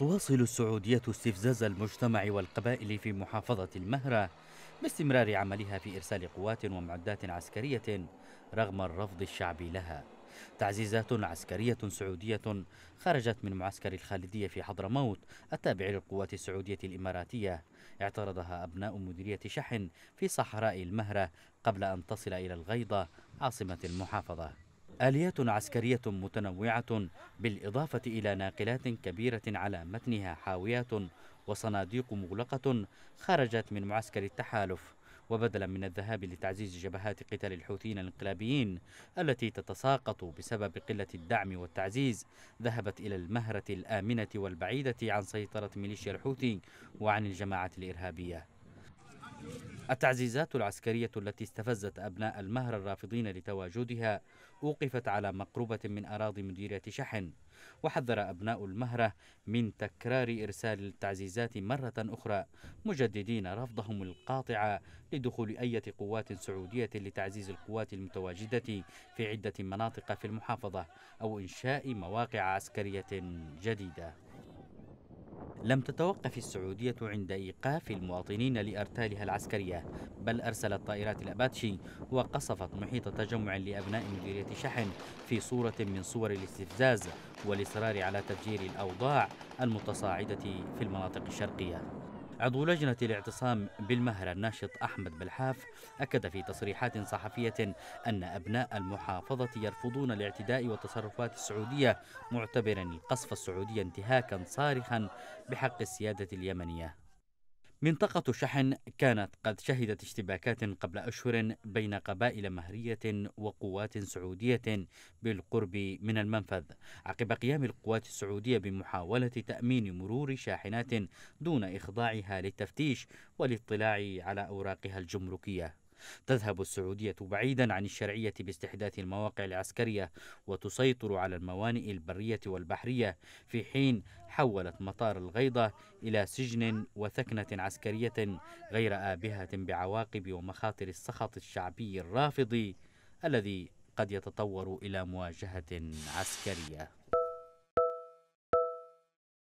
تواصل السعودية استفزاز المجتمع والقبائل في محافظة المهرة باستمرار عملها في إرسال قوات ومعدات عسكرية رغم الرفض الشعبي لها تعزيزات عسكرية سعودية خرجت من معسكر الخالدية في حضرموت التابع للقوات السعودية الإماراتية اعترضها أبناء مديرية شحن في صحراء المهرة قبل أن تصل إلى الغيضة عاصمة المحافظة آليات عسكرية متنوعة بالإضافة إلى ناقلات كبيرة على متنها حاويات وصناديق مغلقة خرجت من معسكر التحالف وبدلا من الذهاب لتعزيز جبهات قتال الحوثيين الانقلابيين التي تتساقط بسبب قلة الدعم والتعزيز ذهبت إلى المهرة الآمنة والبعيدة عن سيطرة ميليشيا الحوثي وعن الجماعة الإرهابية التعزيزات العسكرية التي استفزت أبناء المهر الرافضين لتواجدها أوقفت على مقربة من أراضي مديرية شحن وحذر أبناء المهرة من تكرار إرسال التعزيزات مرة أخرى مجددين رفضهم القاطع لدخول أي قوات سعودية لتعزيز القوات المتواجدة في عدة مناطق في المحافظة أو إنشاء مواقع عسكرية جديدة لم تتوقف السعودية عند إيقاف المواطنين لأرتالها العسكرية بل أرسلت طائرات الأباتشي وقصفت محيط تجمع لأبناء مديرية شحن في صورة من صور الاستفزاز والإصرار على تفجير الأوضاع المتصاعدة في المناطق الشرقية عضو لجنة الاعتصام بالمهرة الناشط أحمد بلحاف أكد في تصريحات صحفية أن أبناء المحافظة يرفضون الاعتداء والتصرفات السعودية معتبرا القصف السعودي انتهاكا صارخا بحق السيادة اليمنية منطقة شحن كانت قد شهدت اشتباكات قبل أشهر بين قبائل مهرية وقوات سعودية بالقرب من المنفذ عقب قيام القوات السعودية بمحاولة تأمين مرور شاحنات دون إخضاعها للتفتيش والاطلاع على أوراقها الجمركية تذهب السعودية بعيدا عن الشرعية باستحداث المواقع العسكرية وتسيطر على الموانئ البرية والبحرية في حين حولت مطار الغيضة إلى سجن وثكنة عسكرية غير آبهة بعواقب ومخاطر السخط الشعبي الرافض الذي قد يتطور إلى مواجهة عسكرية